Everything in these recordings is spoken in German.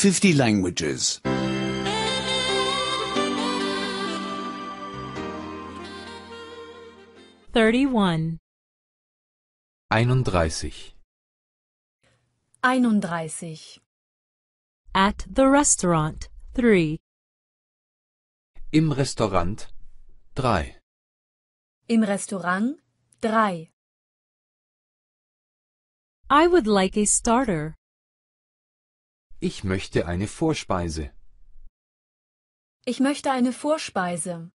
50 languages. 31 Einunddreißig. 31. At the restaurant, 3. Im Restaurant, drei. Im Restaurant, drei. I would like a starter. Ich möchte eine Vorspeise. Ich möchte eine Vorspeise.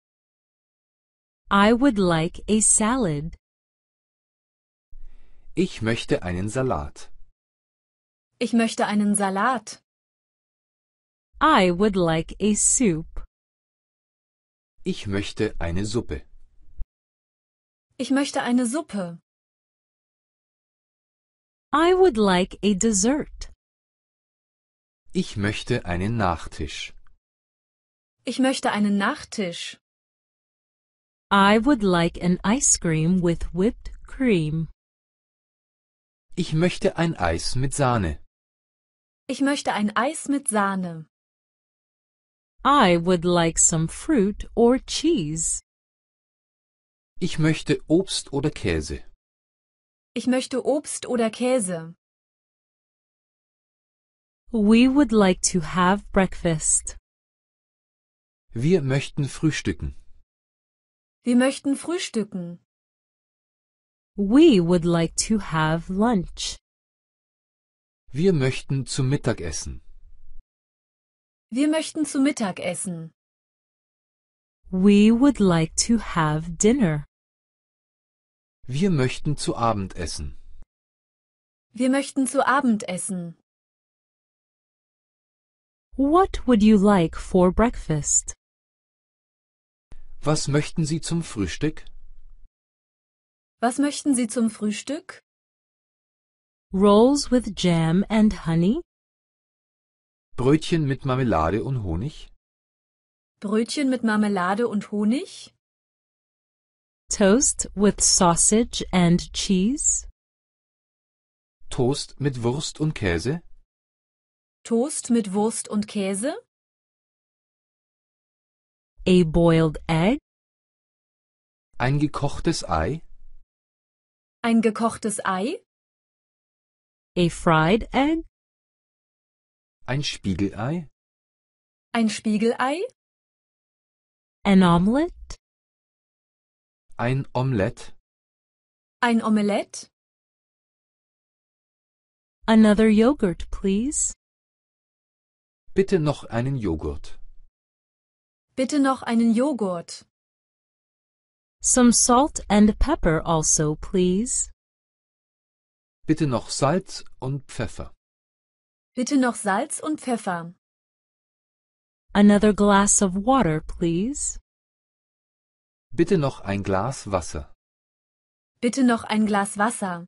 I would like a salad. Ich möchte einen Salat. Ich möchte einen Salat. I would like a soup. Ich möchte eine Suppe. Ich möchte eine Suppe. I would like a dessert. Ich möchte einen Nachtisch. Ich möchte einen Nachtisch. I would like an ice cream with whipped cream. Ich möchte ein Eis mit Sahne. Ich möchte ein Eis mit Sahne. I would like some fruit or cheese. Ich möchte Obst oder Käse. Ich möchte Obst oder Käse. We would like to have breakfast. Wir möchten frühstücken. Wir möchten frühstücken. We would like to have lunch. Wir möchten zu Mittag essen. Wir möchten zu Mittag essen. We would like to have dinner. Wir möchten zu Abend essen. Wir möchten zu Abend essen. What would you like for breakfast? Was möchten Sie zum Frühstück? Was möchten Sie zum Frühstück? Rolls with jam and honey? Brötchen mit Marmelade und Honig? Brötchen mit Marmelade und Honig? Toast with sausage and cheese? Toast mit Wurst und Käse? Toast mit Wurst und Käse? A boiled egg? Ein gekochtes Ei? Ein gekochtes Ei? A fried egg? Ein Spiegelei? Ein Spiegelei? An omelette? Ein Omelett? Ein Omelett? Another yogurt, please. Bitte noch einen Joghurt. Bitte noch einen Joghurt. Some salt and pepper also, please. Bitte noch Salz und Pfeffer. Bitte noch Salz und Pfeffer. Another glass of water, please. Bitte noch ein Glas Wasser. Bitte noch ein Glas Wasser.